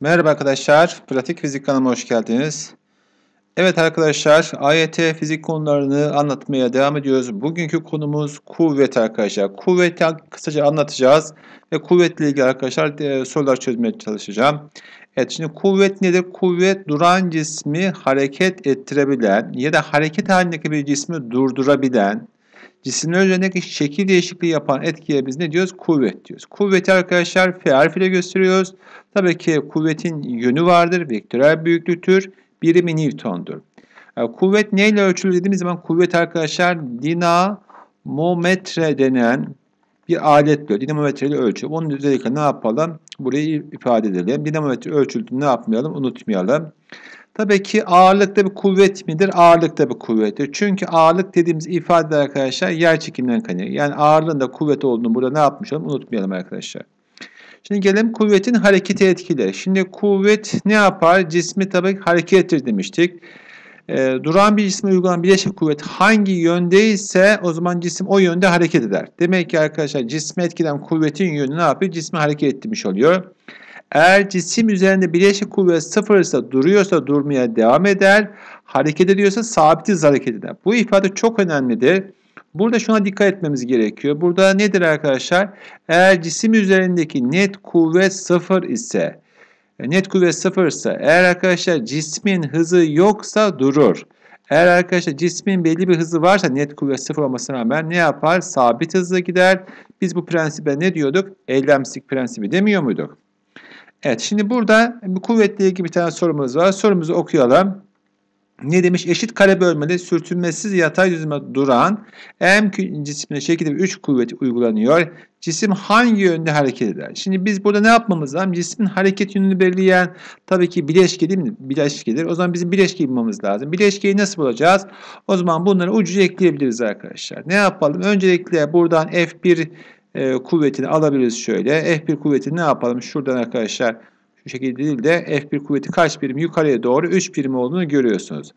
Merhaba arkadaşlar, Pratik Fizik kanalıma hoş geldiniz. Evet arkadaşlar, AYT fizik konularını anlatmaya devam ediyoruz. Bugünkü konumuz kuvvet arkadaşlar. Kuvveti kısaca anlatacağız ve kuvvetle ilgili arkadaşlar e, sorular çözmeye çalışacağım. Evet şimdi kuvvet nedir? Kuvvet duran cismi hareket ettirebilen ya da hareket halindeki bir cismi durdurabilen Cisimler üzerindeki şekil değişikliği yapan etkiye biz ne diyoruz? Kuvvet diyoruz. Kuvveti arkadaşlar F ile gösteriyoruz. Tabii ki kuvvetin yönü vardır. Vektörel büyüklüktür. Birimi Newton'dur. Yani e, kuvvet neyle ölçülür dediğimiz zaman kuvvet arkadaşlar dinamometre denen bir aletle, dinamometre ile ölçüyor. Onun üzerinde ne yapalım? Burayı ifade edelim. Dinamometre ölçüldüğünü ne yapmayalım? Unutmayalım. Tabii ki ağırlıkta bir kuvvet midir? Ağırlıkta bir kuvvettir. Çünkü ağırlık dediğimiz ifade arkadaşlar yer çekiminden kaynaklı. Yani ağırlığın da kuvvet olduğunu burada ne yapmış olalım? Unutmayalım arkadaşlar. Şimdi gelelim kuvvetin harekete etkileri. Şimdi kuvvet ne yapar? Cismi tabii hareket ettir demiştik. E, duran bir cisme uygulanan bileşik kuvvet hangi yöndeyse o zaman cisim o yönde hareket eder. Demek ki arkadaşlar cisme etkilen kuvvetin yönü ne yapıyor? Cismi hareket ettirmiş oluyor. Eğer cisim üzerinde bileşik kuvvet sıfır ise duruyorsa durmaya devam eder. Hareket ediyorsa sabit hareket eder. Bu ifade çok önemlidir. Burada şuna dikkat etmemiz gerekiyor. Burada nedir arkadaşlar? Eğer cisim üzerindeki net kuvvet sıfır ise, e, net kuvvet sıfırsa, eğer arkadaşlar cismin hızı yoksa durur. Eğer arkadaşlar cismin belli bir hızı varsa net kuvvet sıfır olmasına rağmen ne yapar? Sabit hızla gider. Biz bu prensibe ne diyorduk? Eylemsizlik prensibi demiyor muyduk? Evet şimdi burada bir kuvvetli ilgili bir tane sorumuz var. Sorumuzu okuyalım. Ne demiş? Eşit kare bölmede sürtünmesiz yatay düzleme duran M cisimine şekilde 3 kuvvet uygulanıyor. Cisim hangi yönde hareket eder? Şimdi biz burada ne yapmamız lazım? Cismin hareket yönünü belirleyen tabii ki bileşke değil mi? Bileşkedir. O zaman bizim bileşke bulmamız lazım. Bileşkeyi nasıl bulacağız? O zaman bunları ucuya ekleyebiliriz arkadaşlar. Ne yapalım? Öncelikle buradan F1 e, kuvvetini alabiliriz şöyle. F1 kuvvetini ne yapalım? Şuradan arkadaşlar şu şekilde değil de F1 kuvveti kaç birim yukarıya doğru 3 birim olduğunu görüyorsunuz.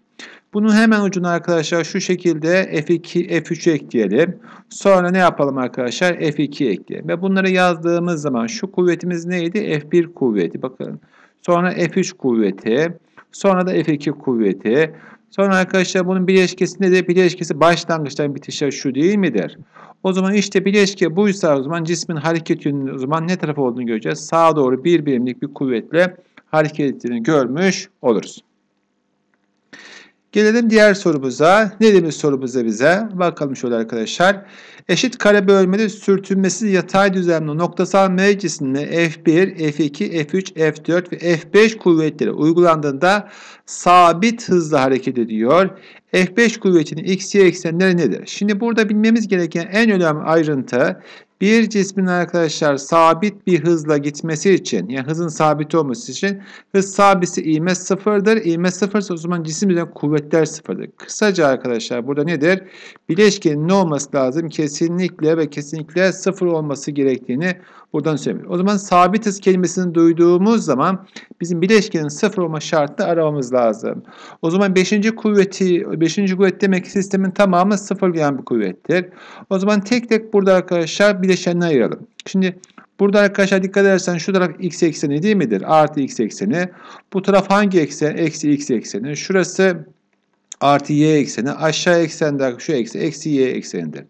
Bunun hemen ucuna arkadaşlar şu şekilde F2, F3 ekleyelim. Sonra ne yapalım arkadaşlar? F2 ekleyelim. Ve bunları yazdığımız zaman şu kuvvetimiz neydi? F1 kuvveti. Bakın. Sonra F3 kuvveti. Sonra da F2 kuvveti. Sonra arkadaşlar bunun bileşkesinde de bileşkesi başlangıçtan bitişe şu değil midir? O zaman işte bileşke buysa o zaman cismin hareket yönünün o zaman ne taraf olduğunu göreceğiz. Sağa doğru bir birimlik bir kuvvetle hareket ettiğini görmüş oluruz. Gelelim diğer sorumuza. Ne demiş sorumuzda bize? Bakalım şöyle arkadaşlar. Eşit kare bölmede sürtünmesiz yatay düzlemli noktasal M cismine F1, F2, F3, F4 ve F5 kuvvetleri uygulandığında sabit hızla hareket ediyor. F5 kuvvetinin x, y eksenleri nedir? Şimdi burada bilmemiz gereken en önemli ayrıntı bir cismin arkadaşlar sabit bir hızla gitmesi için yani hızın sabit olması için hız sabisi ivme sıfırdır. İvme sıfırsa o zaman cisim üzerinde kuvvetler sıfırdır. Kısaca arkadaşlar burada nedir? Bileşkenin ne olması lazım? Kesinlikle ve kesinlikle sıfır olması gerektiğini Buradan söyleyeyim. O zaman sabitiz hız kelimesini duyduğumuz zaman bizim bileşkenin sıfır olma şartını aramamız lazım. O zaman 5. kuvveti, 5. kuvvet demek ki sistemin tamamı sıfır gelen bir kuvvettir. O zaman tek tek burada arkadaşlar bileşenini ayıralım. Şimdi Burada arkadaşlar dikkat edersen şu taraf x ekseni değil midir? Artı x ekseni. Bu taraf hangi eksen? Eksi x ekseni. Şurası artı y ekseni. Aşağı eksende şu eksi. Eksi y eksenidir.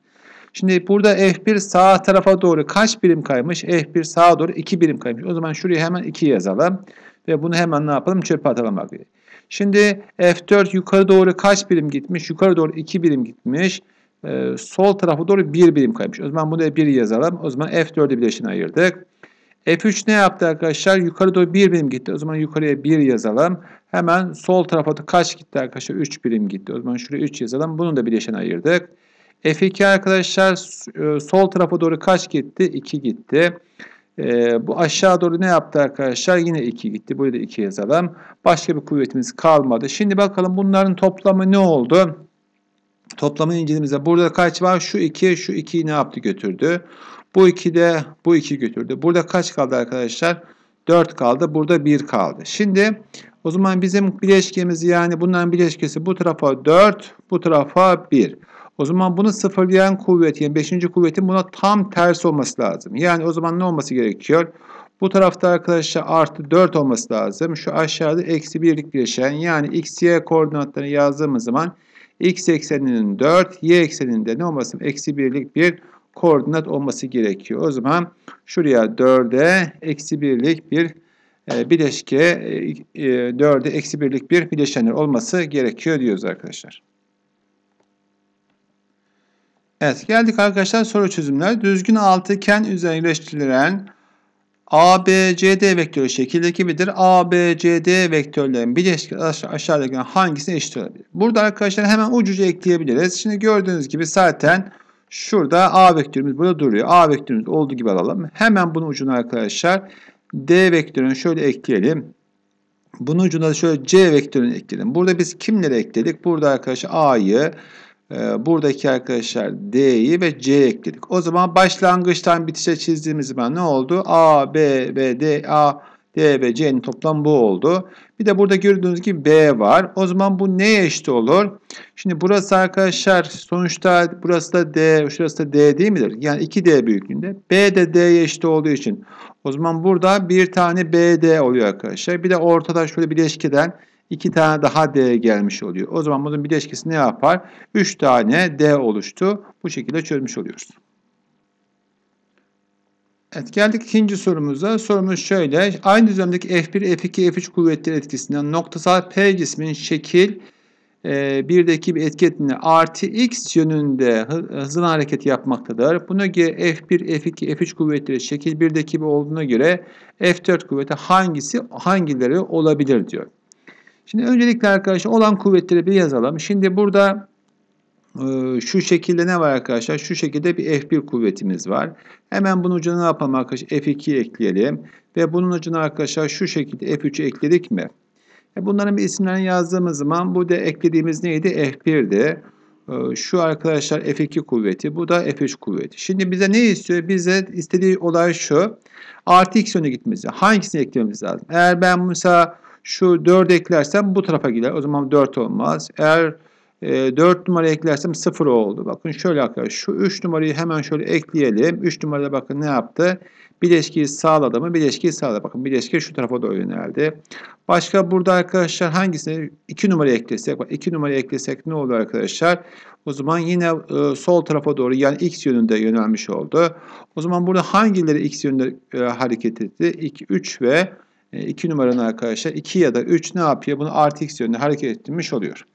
Şimdi burada F1 sağ tarafa doğru kaç birim kaymış? F1 sağa doğru 2 birim kaymış. O zaman şuraya hemen 2 yazalım. Ve bunu hemen ne yapalım? Çöpe atalım. Şimdi F4 yukarı doğru kaç birim gitmiş? Yukarı doğru 2 birim gitmiş. Ee, sol tarafa doğru 1 birim kaymış. O zaman bunu da 1 yazalım. O zaman F4'ü birleşine ayırdık. F3 ne yaptı arkadaşlar? Yukarı doğru 1 birim gitti. O zaman yukarıya 1 yazalım. Hemen sol tarafa da kaç gitti arkadaşlar? 3 birim gitti. O zaman şuraya 3 yazalım. Bunu da bileşen ayırdık. F2 arkadaşlar e, sol tarafa doğru kaç gitti? 2 gitti. Ee, bu aşağı doğru ne yaptı arkadaşlar? Yine 2 gitti. Buraya da 2 yazalım. Başka bir kuvvetimiz kalmadı. Şimdi bakalım bunların toplamı ne oldu? Toplamını incelediğimizde burada kaç var? Şu 2, şu 2'yi ne yaptı? Götürdü. Bu 2 de bu 2 götürdü. Burada kaç kaldı arkadaşlar? 4 kaldı. Burada 1 kaldı. Şimdi o zaman bizim bileşkemiz yani bunların bileşkesi bu tarafa 4, bu tarafa 1. O zaman bunu sıfırlayan kuvvet yani 5. kuvvetin buna tam ters olması lazım. Yani o zaman ne olması gerekiyor? Bu tarafta arkadaşlar artı 4 olması lazım. Şu aşağıda eksi 1'lik bileşen yani x, y koordinatlarını yazdığımız zaman x ekseninin 4, y ekseninde ne olması? Eksi 1'lik bir koordinat olması gerekiyor. O zaman şuraya 4'e eksi 1'lik bir e, bileşke e, 4'e eksi 1'lik bir bileşenler olması gerekiyor diyoruz arkadaşlar. Evet geldik arkadaşlar soru çözümler. Düzgün altıgen üzerleştirilen ABCD vektörü şekildeki gibidir. ABCD vektörlerin birleşik aşağıdaki hangisine eşit olabilir? Burada arkadaşlar hemen ucuca ekleyebiliriz. Şimdi gördüğünüz gibi zaten şurada A vektörümüz burada duruyor. A vektörümüz olduğu gibi alalım. Hemen bunun ucuna arkadaşlar D vektörünü şöyle ekleyelim. Bunun ucuna da şöyle C vektörünü ekleyelim. Burada biz kimleri ekledik? Burada arkadaşlar A'yı, ee, buradaki arkadaşlar D'yi ve C ekledik. O zaman başlangıçtan bitişe çizdiğimiz zaman ne oldu? A, B ve D, A, D ve C'nin toplamı bu oldu. Bir de burada gördüğünüz gibi B var. O zaman bu ne eşit olur? Şimdi burası arkadaşlar sonuçta burası da D, şurası da D değil midir? Yani 2D büyüklüğünde. B de D'ye eşit olduğu için. O zaman burada bir tane BD oluyor arkadaşlar. Bir de ortada şöyle bileşkeden 2 tane daha D gelmiş oluyor. O zaman bunun birleşkesi ne yapar? 3 tane D oluştu. Bu şekilde çözmüş oluyoruz. Evet geldik ikinci sorumuza. Sorumuz şöyle. Aynı düzlemdeki F1, F2, F3 kuvvetleri etkisinden noktasal P cismin şekil e, birdeki bir etki etkinliği artı x yönünde hızlı hareket yapmaktadır. Buna göre F1, F2, F3 kuvvetleri şekil birdeki bir olduğuna göre F4 kuvveti hangisi hangileri olabilir diyor. Şimdi öncelikle arkadaşlar olan kuvvetleri bir yazalım. Şimdi burada e, şu şekilde ne var arkadaşlar? Şu şekilde bir F1 kuvvetimiz var. Hemen bunun ucuna ne yapalım arkadaşlar? F2 ekleyelim. Ve bunun ucuna arkadaşlar şu şekilde F3'ü ekledik mi? E, bunların bir isimlerini yazdığımız zaman bu da eklediğimiz neydi? F1'di. E, şu arkadaşlar F2 kuvveti. Bu da F3 kuvveti. Şimdi bize ne istiyor? Bize istediği olay şu. Artı x yönüne gitmesi. Hangisini eklememiz lazım? Eğer ben mesela şu 4 eklersem bu tarafa gider. O zaman 4 olmaz. Eğer e, 4 numara eklersem 0 oldu. Bakın şöyle arkadaşlar. Şu 3 numarayı hemen şöyle ekleyelim. 3 numarada bakın ne yaptı? Bileşkiyi sağladı mı? Bileşkiyi sağladı. Bakın bileşki şu tarafa doğru yöneldi. Başka burada arkadaşlar hangisini? 2 numara eklesek. Bak 2 numara eklesek ne olur arkadaşlar? O zaman yine e, sol tarafa doğru yani x yönünde yönelmiş oldu. O zaman burada hangileri x yönünde e, hareket etti? 2, 3 ve 2 e, numaranın arkadaşlar 2 ya da 3 ne yapıyor? Bunu artı x yönünde hareket ettirmiş oluyor.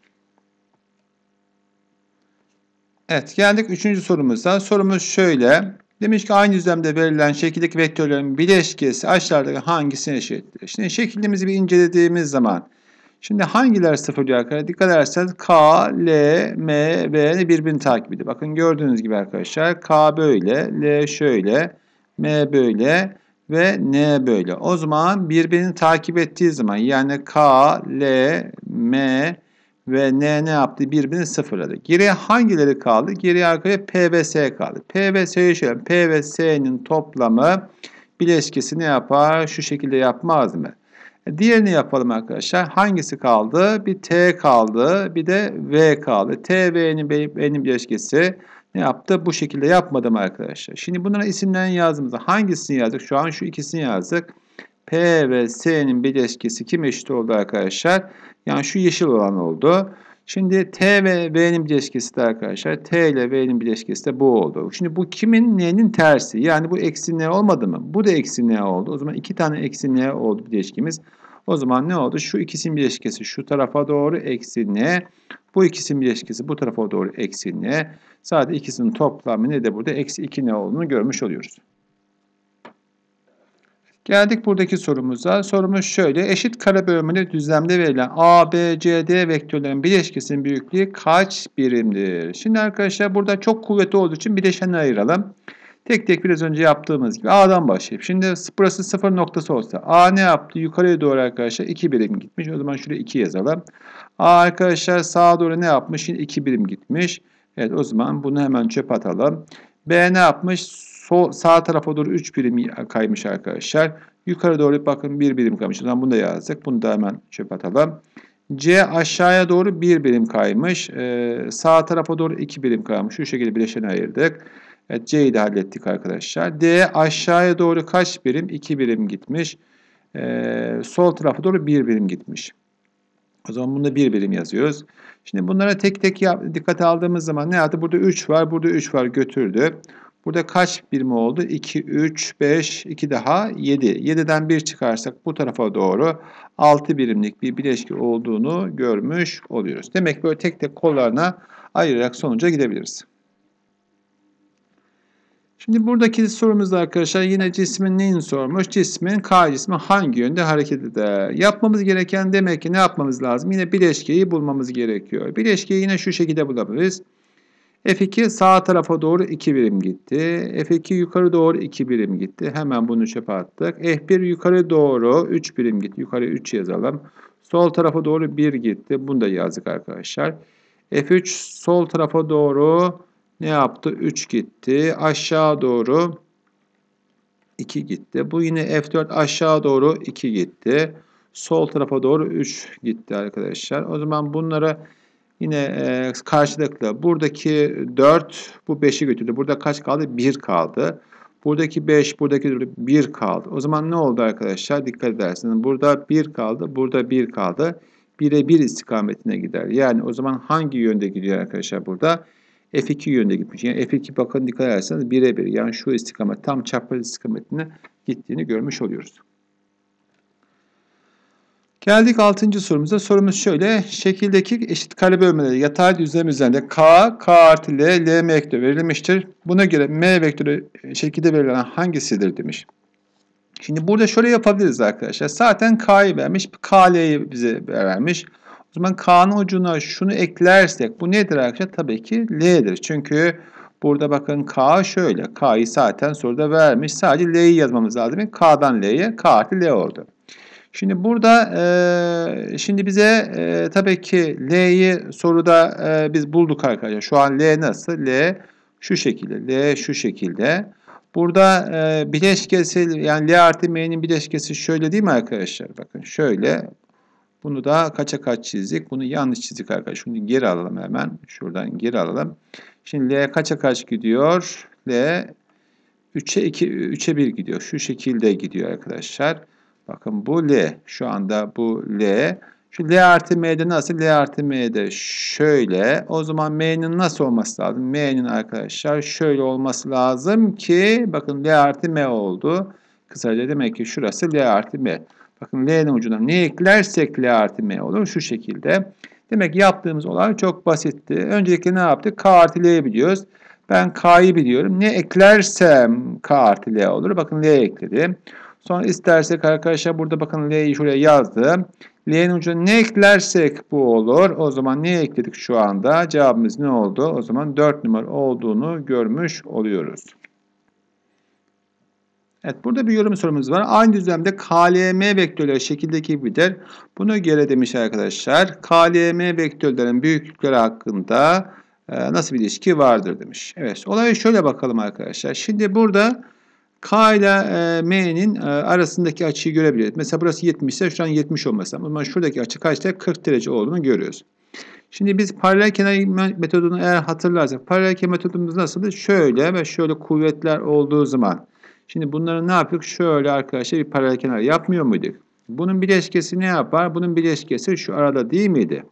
Evet geldik 3. sorumuza. Sorumuz şöyle. Demiş ki aynı düzlemde verilen şekildeki vektörlerin bileşkesi aşağıdaki hangisine eşittir? Şimdi şekildimizi bir incelediğimiz zaman şimdi hangiler sıfırlıyor arkadaşlar? Dikkat ederseniz K, L, M, B birbirini takip ediyor. Bakın gördüğünüz gibi arkadaşlar K böyle, L şöyle, M böyle, ve N böyle. O zaman birbirini takip ettiği zaman yani K, L, M ve N ne yaptı? Birbirini sıfırladı. Geriye hangileri kaldı? Geriye arkaya P ve S kaldı. P ve S'yi şöyle. P ve S'nin toplamı bileşkesi ne yapar? Şu şekilde yapmaz mı? E, diğerini yapalım arkadaşlar. Hangisi kaldı? Bir T kaldı. Bir de V kaldı. T V'nin N'in bileşkesi ne yaptı? Bu şekilde yapmadım arkadaşlar. Şimdi bunların isimlerini yazdığımızda hangisini yazdık? Şu an şu ikisini yazdık. P ve S'nin bileşkesi kim eşit oldu arkadaşlar? Yani şu yeşil olan oldu. Şimdi T ve V'nin bileşkesi de arkadaşlar. T ile V'nin bileşkesi de bu oldu. Şimdi bu kimin N'nin tersi? Yani bu eksi N olmadı mı? Bu da eksi N oldu. O zaman iki tane eksi N oldu bileşkimiz. O zaman ne oldu? Şu ikisinin bileşkesi şu tarafa doğru eksi N. Bu ikisinin bileşkesi bu tarafa doğru eksi N. Sadece ikisinin toplamı ne de burada? Eksi 2 ne olduğunu görmüş oluyoruz. Geldik buradaki sorumuza. Sorumuz şöyle. Eşit kare bölümünde düzlemde verilen A, B, C, D vektörlerin bileşkesinin büyüklüğü kaç birimdir? Şimdi arkadaşlar burada çok kuvvetli olduğu için bileşeni ayıralım. Tek tek biraz önce yaptığımız gibi A'dan başlayıp. Şimdi burası sıfır noktası olsa A ne yaptı? Yukarıya doğru arkadaşlar 2 birim gitmiş. O zaman şuraya 2 yazalım. A arkadaşlar sağa doğru ne yapmış? Şimdi 2 birim gitmiş. Evet o zaman bunu hemen çöp atalım. B ne yapmış? Sol, sağ tarafa doğru 3 birim kaymış arkadaşlar. Yukarı doğru bakın 1 birim kaymış. O zaman bunu da yazdık. Bunu da hemen çöp atalım. C aşağıya doğru 1 birim kaymış. Ee, sağ tarafa doğru 2 birim kaymış. Şu şekilde bileşeni ayırdık. Evet, C'yi de hallettik arkadaşlar. D aşağıya doğru kaç birim? 2 birim gitmiş. Ee, sol tarafa doğru 1 birim gitmiş. O zaman bunu bir birim yazıyoruz. Şimdi bunlara tek tek yap, dikkate aldığımız zaman ne yaptı? Burada 3 var, burada 3 var götürdü. Burada kaç birim oldu? 2, 3, 5, 2 daha 7. 7'den 1 çıkarsak bu tarafa doğru 6 birimlik bir bileşki olduğunu görmüş oluyoruz. Demek böyle tek tek kollarına ayırarak sonuca gidebiliriz. Şimdi buradaki sorumuzda arkadaşlar yine cismin neyini sormuş? Cismin K cismi hangi yönde hareket eder? Yapmamız gereken demek ki ne yapmamız lazım? Yine bileşkeyi bulmamız gerekiyor. Bileşkeyi yine şu şekilde bulabiliriz. F2 sağ tarafa doğru 2 birim gitti. F2 yukarı doğru 2 birim gitti. Hemen bunu çöpe attık. F1 yukarı doğru 3 birim gitti. Yukarı 3 yazalım. Sol tarafa doğru 1 gitti. Bunu da yazdık arkadaşlar. F3 sol tarafa doğru ne yaptı? 3 gitti. Aşağı doğru 2 gitti. Bu yine F4 aşağı doğru 2 gitti. Sol tarafa doğru 3 gitti arkadaşlar. O zaman bunları yine e, karşılıklı. Buradaki 4 bu 5'i götürdü. Burada kaç kaldı? 1 kaldı. Buradaki 5, buradaki 1 kaldı. O zaman ne oldu arkadaşlar? Dikkat edersiniz. Burada 1 kaldı, burada 1 kaldı. 1'e 1 istikametine gider. Yani o zaman hangi yönde gidiyor arkadaşlar burada? Burada F2 yönde gitmiş. Yani F2 bakın dikkat ederseniz birebir yani şu istikamet tam çapraz istikametine gittiğini görmüş oluyoruz. Geldik 6. sorumuza. Sorumuz şöyle. Şekildeki eşit kare bölmeleri yatay düzlem üzerinde K, K artı L, L vektörü verilmiştir. Buna göre M vektörü şekilde verilen hangisidir demiş. Şimdi burada şöyle yapabiliriz arkadaşlar. Zaten K'yı vermiş. K, L'yi bize vermiş. O zaman K'nın ucuna şunu eklersek bu nedir arkadaşlar? Tabii ki L'dir. Çünkü burada bakın K şöyle. K'yı zaten soruda vermiş. Sadece L'yi yazmamız lazım. Yani K'dan L'ye K artı L oldu. Şimdi burada e, şimdi bize e, tabii ki L'yi soruda e, biz bulduk arkadaşlar. Şu an L nasıl? L şu şekilde. L şu şekilde. Burada e, bileşkesi yani L artı M'nin bileşkesi şöyle değil mi arkadaşlar? Bakın şöyle bunu da kaça kaç çizdik? Bunu yanlış çizdik arkadaşlar. Şunu geri alalım hemen. Şuradan geri alalım. Şimdi L kaça kaç gidiyor? L 3'e 2 3'e 1 gidiyor. Şu şekilde gidiyor arkadaşlar. Bakın bu L. Şu anda bu L. Şu L artı M'de nasıl? L artı M'de şöyle. O zaman M'nin nasıl olması lazım? M'nin arkadaşlar şöyle olması lazım ki bakın L artı M oldu. Kısaca demek ki şurası L artı M. Bakın L'nin ucuna ne eklersek L artı M olur. Şu şekilde. Demek yaptığımız olay çok basitti. Öncelikle ne yaptık? K artı L'yi biliyoruz. Ben K'yı biliyorum. Ne eklersem K artı L olur. Bakın L ekledim. Sonra istersek arkadaşlar burada bakın L'yi şuraya yazdım. L'nin ucuna ne eklersek bu olur. O zaman ne ekledik şu anda? Cevabımız ne oldu? O zaman 4 numara olduğunu görmüş oluyoruz. Evet burada bir yorum sorumuz var. Aynı düzlemde KLM vektörleri şekildeki gibi gibidir. Buna göre demiş arkadaşlar KLM vektörlerin büyüklükleri hakkında e, nasıl bir ilişki vardır demiş. Evet olaya şöyle bakalım arkadaşlar. Şimdi burada K ile e, M'nin e, arasındaki açıyı görebiliriz. Mesela burası 70 ise şu an 70 olmasa. O zaman şuradaki açı kaçta? 40 derece olduğunu görüyoruz. Şimdi biz paralel kenar metodunu eğer hatırlarsak paralel kenar metodumuz nasıldı? Şöyle ve şöyle kuvvetler olduğu zaman Şimdi bunları ne yapıyor? Şöyle arkadaşlar bir paralel kenar yapmıyor muyduk? Bunun bileşkesi ne yapar? Bunun bileşkesi şu arada değil miydi?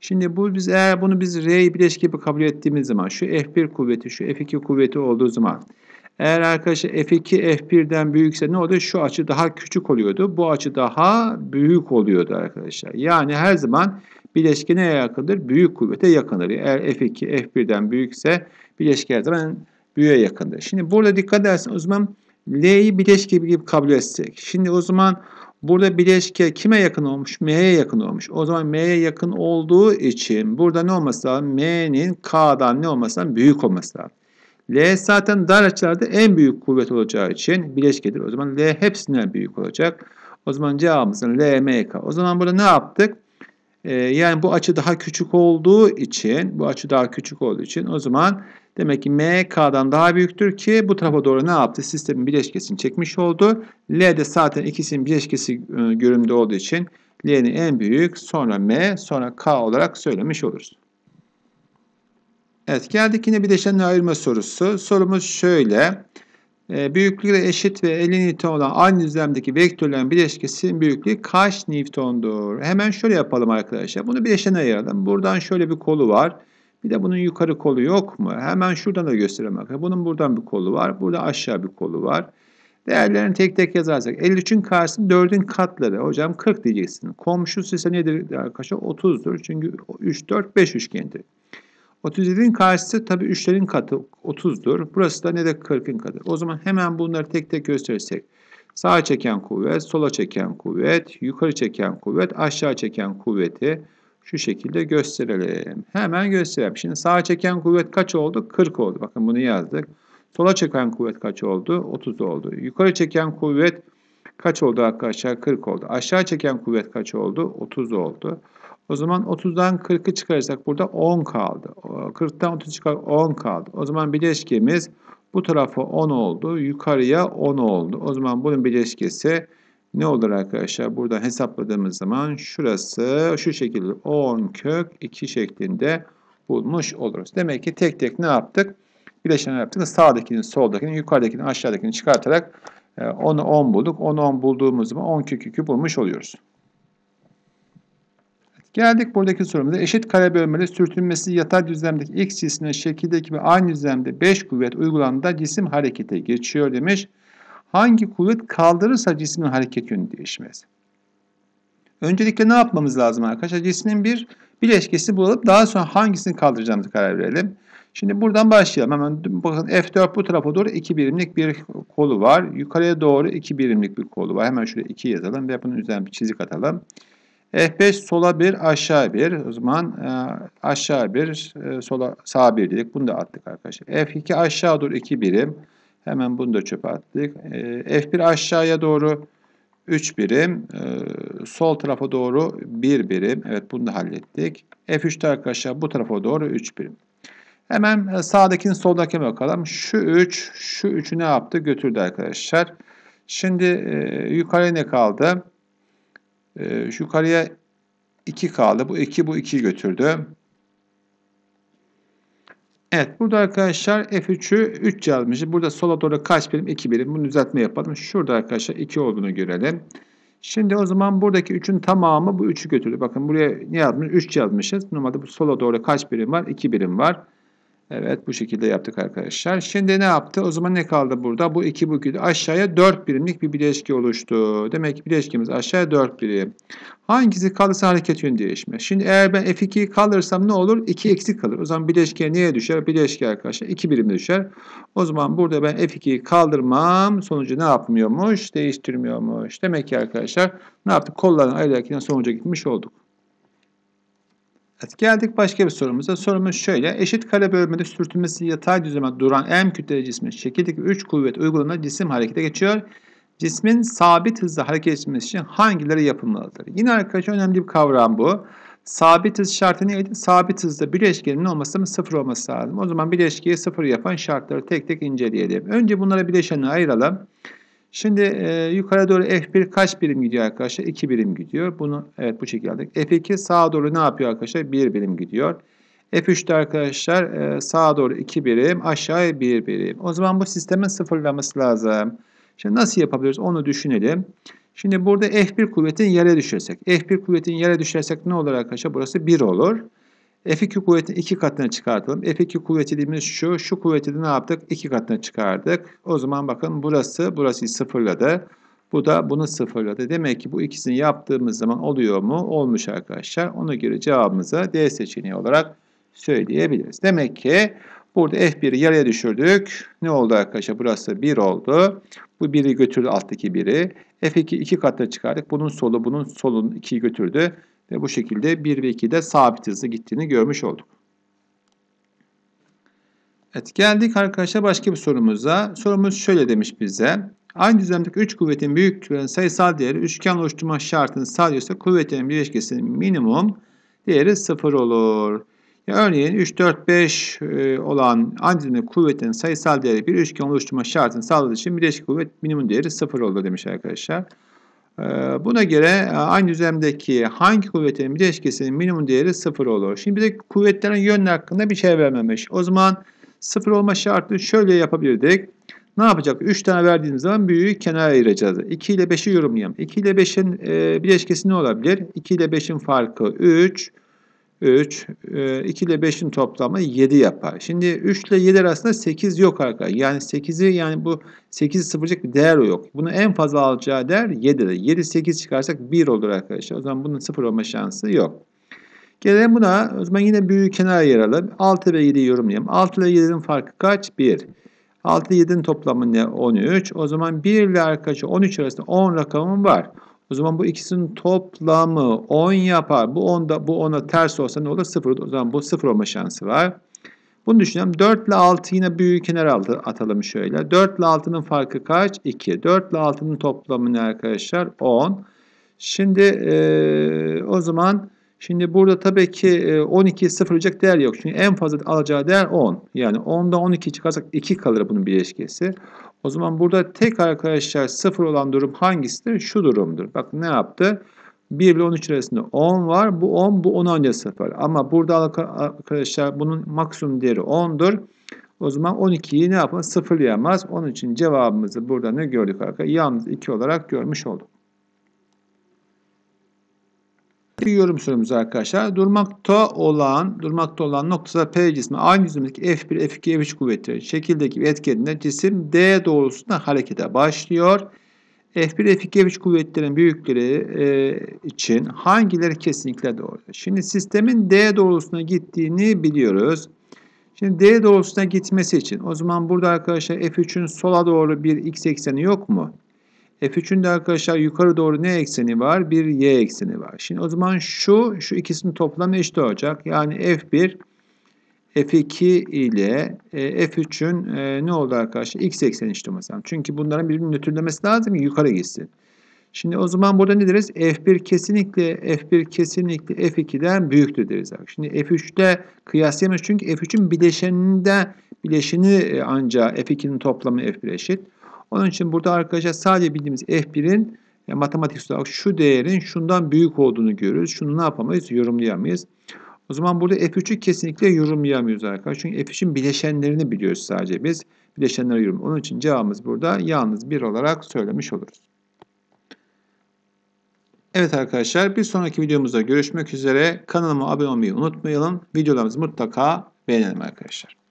Şimdi bu biz eğer bunu biz R bileşik gibi kabul ettiğimiz zaman şu F1 kuvveti şu F2 kuvveti olduğu zaman eğer arkadaşlar F2 F1'den büyükse ne oluyor? Şu açı daha küçük oluyordu. Bu açı daha büyük oluyordu arkadaşlar. Yani her zaman bileşki neye yakındır? Büyük kuvvete yakındır. Eğer F2 F1'den büyükse bileşki her zaman büyüye yakındır. Şimdi burada dikkat edersen o zaman L'yi bileşke gibi kabul etsek. Şimdi o zaman burada bileşke kime yakın olmuş? M'ye yakın olmuş. O zaman M'ye yakın olduğu için burada ne olması lazım? M'nin K'dan ne olması lazım? Büyük olması lazım. L zaten dar açılarda en büyük kuvvet olacağı için bileşkedir. O zaman L hepsinden büyük olacak. O zaman cevabımızın L, M, K. O zaman burada ne yaptık? Ee, yani bu açı daha küçük olduğu için, bu açı daha küçük olduğu için o zaman Demek ki M K'dan daha büyüktür ki bu tarafa doğru ne yaptı? Sistemin bileşkesini çekmiş oldu. L de zaten ikisinin bileşkesi e, görünümde olduğu için L'nin en büyük sonra M sonra K olarak söylemiş oluruz. Evet geldik yine bileşenleri ayırma sorusu. Sorumuz şöyle. E, büyüklüğü eşit ve 50 Newton olan aynı düzlemdeki vektörlerin bileşkesinin büyüklüğü kaç Newton'dur? Hemen şöyle yapalım arkadaşlar. Bunu bileşene ayıralım. Buradan şöyle bir kolu var. Bir de bunun yukarı kolu yok mu? Hemen şuradan da göstereyim. Bunun buradan bir kolu var. Burada aşağı bir kolu var. Değerlerini tek tek yazarsak 53'ün karşısında 4'ün katları. Hocam 40 diyeceksin. Komşusu ise nedir arkadaşlar? 30'dur. Çünkü 3, 4, 5 üçgendir. 37'in karşısı tabii 3'lerin katı 30'dur. Burası da ne de 40'ın katı. O zaman hemen bunları tek tek gösterirsek. Sağa çeken kuvvet, sola çeken kuvvet, yukarı çeken kuvvet, aşağı çeken kuvveti şu şekilde gösterelim. Hemen gösterelim. Şimdi sağa çeken kuvvet kaç oldu? 40 oldu. Bakın bunu yazdık. Sola çeken kuvvet kaç oldu? 30 oldu. Yukarı çeken kuvvet kaç oldu arkadaşlar? 40 oldu. Aşağı çeken kuvvet kaç oldu? 30 oldu. O zaman 30'dan 40'ı çıkarırsak burada 10 kaldı. 40'tan 30 çıkar 10 kaldı. O zaman bileşkemiz bu tarafa 10 oldu. Yukarıya 10 oldu. O zaman bunun bileşkesi ne olur arkadaşlar? Burada hesapladığımız zaman şurası şu şekilde 10 kök 2 şeklinde bulmuş oluruz. Demek ki tek tek ne yaptık? Bileşenler yaptık. Sağdakini, soldakini, yukarıdakini, aşağıdakini çıkartarak e, onu 10 bulduk. Onu 10 bulduğumuz zaman 10 kök 2 bulmuş oluyoruz. Geldik buradaki sorumuza. Eşit kare bölmeli sürtünmesi yatay düzlemdeki x cismine şekildeki ve aynı düzlemde 5 kuvvet uygulandığında cisim harekete geçiyor demiş hangi kuvvet kaldırırsa cismin hareket yönü değişmez. Öncelikle ne yapmamız lazım arkadaşlar? Cismin bir bileşkesi bulalım. Daha sonra hangisini kaldıracağımızı karar verelim. Şimdi buradan başlayalım. Hemen bakın F4 bu tarafa doğru 2 birimlik bir kolu var. Yukarıya doğru 2 birimlik bir kolu var. Hemen şuraya 2 yazalım ve bunun üzerine bir çizik atalım. F5 sola 1 aşağı 1. O zaman e, aşağı 1 e, sola sağ 1 dedik. Bunu da attık arkadaşlar. F2 aşağı doğru 2 birim. Hemen bunu da çöpe attık. E, ee, F1 aşağıya doğru 3 birim. E, sol tarafa doğru 1 birim. Evet bunu da hallettik. f 3 arkadaşlar bu tarafa doğru 3 birim. Hemen e, sağdakinin soldakine bakalım. Şu 3, şu 3'ü ne yaptı? Götürdü arkadaşlar. Şimdi e, yukarıya ne kaldı? E, yukarıya 2 kaldı. Bu 2, bu 2 götürdü. Evet burada arkadaşlar F3'ü 3 yazmış. Burada sola doğru kaç birim? 2 birim. Bunu düzeltme yapalım. Şurada arkadaşlar 2 olduğunu görelim. Şimdi o zaman buradaki 3'ün tamamı bu 3'ü götürdü. Bakın buraya ne yazmış? 3 yazmışız. Normalde bu sola doğru kaç birim var? 2 birim var. Evet bu şekilde yaptık arkadaşlar. Şimdi ne yaptı? O zaman ne kaldı burada? Bu 2 bu 2 aşağıya 4 birimlik bir bileşki oluştu. Demek ki bileşkimiz aşağıya 4 birim. Hangisi kalırsa hareket yönü değişme. Şimdi eğer ben f 2 kaldırsam ne olur? 2 eksik kalır. O zaman bileşkiye niye düşer? Bileşki arkadaşlar 2 birim düşer. O zaman burada ben F2'yi kaldırmam sonucu ne yapmıyormuş? Değiştirmiyormuş. Demek ki arkadaşlar ne yaptık? Kolların ayrılarak sonuca gitmiş olduk. Evet, geldik başka bir sorumuza. Sorumuz şöyle. Eşit kare bölmede sürtünmesi yatay düzleme duran M kütleli cismin şekildeki 3 kuvvet uygulanır cisim harekete geçiyor. Cismin sabit hızla hareket etmesi için hangileri yapılmalıdır? Yine arkadaşlar önemli bir kavram bu. Sabit hız şartı neydi? Sabit hızda bileşkenin olması mı? Sıfır olması lazım. O zaman bileşkiyi sıfır yapan şartları tek tek inceleyelim. Önce bunlara bileşeni ayıralım. Şimdi e, yukarı doğru F1 kaç birim gidiyor arkadaşlar? 2 birim gidiyor. Bunu evet bu şekilde F2 sağa doğru ne yapıyor arkadaşlar? 1 birim gidiyor. F3'te arkadaşlar e, sağa doğru 2 birim, aşağıya 1 birim. O zaman bu sistemin sıfırlaması lazım. Şimdi nasıl yapabiliriz onu düşünelim. Şimdi burada F1 kuvvetin yere düşersek, F1 kuvvetin yere düşersek ne olur arkadaşlar? Burası 1 olur. F2 kuvvetini iki katına çıkartalım. F2 kuvveti dediğimiz şu. Şu kuvveti de ne yaptık? İki katına çıkardık. O zaman bakın burası, burası sıfırladı. Bu da bunu sıfırladı. Demek ki bu ikisini yaptığımız zaman oluyor mu? Olmuş arkadaşlar. Ona göre cevabımıza D seçeneği olarak söyleyebiliriz. Demek ki burada F1'i yarıya düşürdük. Ne oldu arkadaşlar? Burası 1 oldu. Bu 1'i götürdü alttaki 1'i. F2 iki katına çıkardık. Bunun solu bunun solun 2'yi götürdü. Ve bu şekilde 1 ve 2'de sabit hızlı gittiğini görmüş olduk. Evet geldik arkadaşlar başka bir sorumuza. Sorumuz şöyle demiş bize. Aynı düzlemdeki 3 kuvvetin büyüklüklerinin sayısal değeri üçgen oluşturma şartını sağlıyorsa kuvvetlerin birleşkesinin minimum değeri 0 olur. Ya örneğin 3, 4, 5 olan aynı düzlemdeki kuvvetlerin sayısal değeri bir üçgen oluşturma şartını sağladığı için birleşik kuvvet minimum değeri 0 oldu demiş arkadaşlar. Ee, buna göre e, aynı düzlemdeki hangi kuvvetin bileşkesinin minimum değeri sıfır olur. Şimdi bir de kuvvetlerin yönü hakkında bir şey vermemiş. O zaman sıfır olma şartı şöyle yapabilirdik. Ne yapacak? 3 tane verdiğimiz zaman büyüğü kenara ayıracağız. 2 ile 5'i yorumlayalım. 2 ile 5'in e, bileşkesi ne olabilir? 2 ile 5'in farkı 3. 3, 2 e, ile 5'in toplamı 7 yapar. Şimdi 3 ile 7 arasında 8 yok arkadaşlar. Yani 8'i yani bu 8 sıfıracak bir değer yok. Bunu en fazla alacağı değer 7'de. 7 8 çıkarsak 1 olur arkadaşlar. O zaman bunun sıfır olma şansı yok. Gelelim buna. O zaman yine büyük kenara ayıralım. 6 ve 7'yi yorumlayalım. 6 ile 7'nin farkı kaç? 1. 6 ile 7'nin toplamı ne? 13. O zaman 1 ile arkadaşlar 13 arasında 10 rakamım var. O zaman bu ikisinin toplamı 10 yapar. Bu 10 bu 10'a ters olsa ne olur? 0. O zaman bu 0 olma şansı var. Bunu düşünelim. 4 ile 6 yine büyüğü kenara atalım şöyle. 4 ile 6'nın farkı kaç? 2. 4 ile 6'nın toplamı ne arkadaşlar? 10. Şimdi e, o zaman şimdi burada tabii ki e, 12'yi sıfırlayacak değer yok. Çünkü en fazla alacağı değer 10. Yani 10'da 12 çıkarsak 2 kalır bunun bileşkesi. O zaman burada tek arkadaşlar sıfır olan durum hangisidir? Şu durumdur. Bak ne yaptı? 1 ile 13 arasında 10 var. Bu 10, bu 10 önce 0. Ama burada arkadaşlar bunun maksimum değeri 10'dur. O zaman 12'yi ne yapın? Sıfırlayamaz. Onun için cevabımızı burada ne gördük arkadaşlar? Yalnız 2 olarak görmüş olduk. yorum sorumuz arkadaşlar. Durmakta olan, durmakta olan noktada P cismi aynı cisimdeki F1, F2, F3 kuvvetleri şekildeki bir etkeninde cisim D doğrultusunda harekete başlıyor. F1, F2, F3 kuvvetlerin büyükleri e, için hangileri kesinlikle doğru? Şimdi sistemin D doğrultusuna gittiğini biliyoruz. Şimdi D doğrultusuna gitmesi için o zaman burada arkadaşlar F3'ün sola doğru bir x ekseni yok mu? F3'ün de arkadaşlar yukarı doğru ne ekseni var? Bir y ekseni var. Şimdi o zaman şu, şu ikisinin toplamı eşit olacak. Yani F1, F2 ile e, F3'ün e, ne oldu arkadaşlar? X ekseni eşit olması Çünkü bunların birbirini nötrlemesi lazım ki yukarı gitsin. Şimdi o zaman burada ne deriz? F1 kesinlikle F1 kesinlikle F2'den büyüktür deriz. Şimdi F3'te kıyaslayamayız çünkü F3'ün bileşeninde bileşeni e, ancak F2'nin toplamı F1 eşit. Onun için burada arkadaşlar sadece bildiğimiz F1'in yani matematiksel olarak şu değerin şundan büyük olduğunu görüyoruz. Şunu ne yapamayız? Yorumlayamayız. O zaman burada F3'ü kesinlikle yorumlayamıyoruz arkadaşlar. Çünkü F3'ün bileşenlerini biliyoruz sadece biz. Bileşenleri yorum. Onun için cevabımız burada yalnız 1 olarak söylemiş oluruz. Evet arkadaşlar bir sonraki videomuzda görüşmek üzere. Kanalıma abone olmayı unutmayalım. Videolarımızı mutlaka beğenelim arkadaşlar.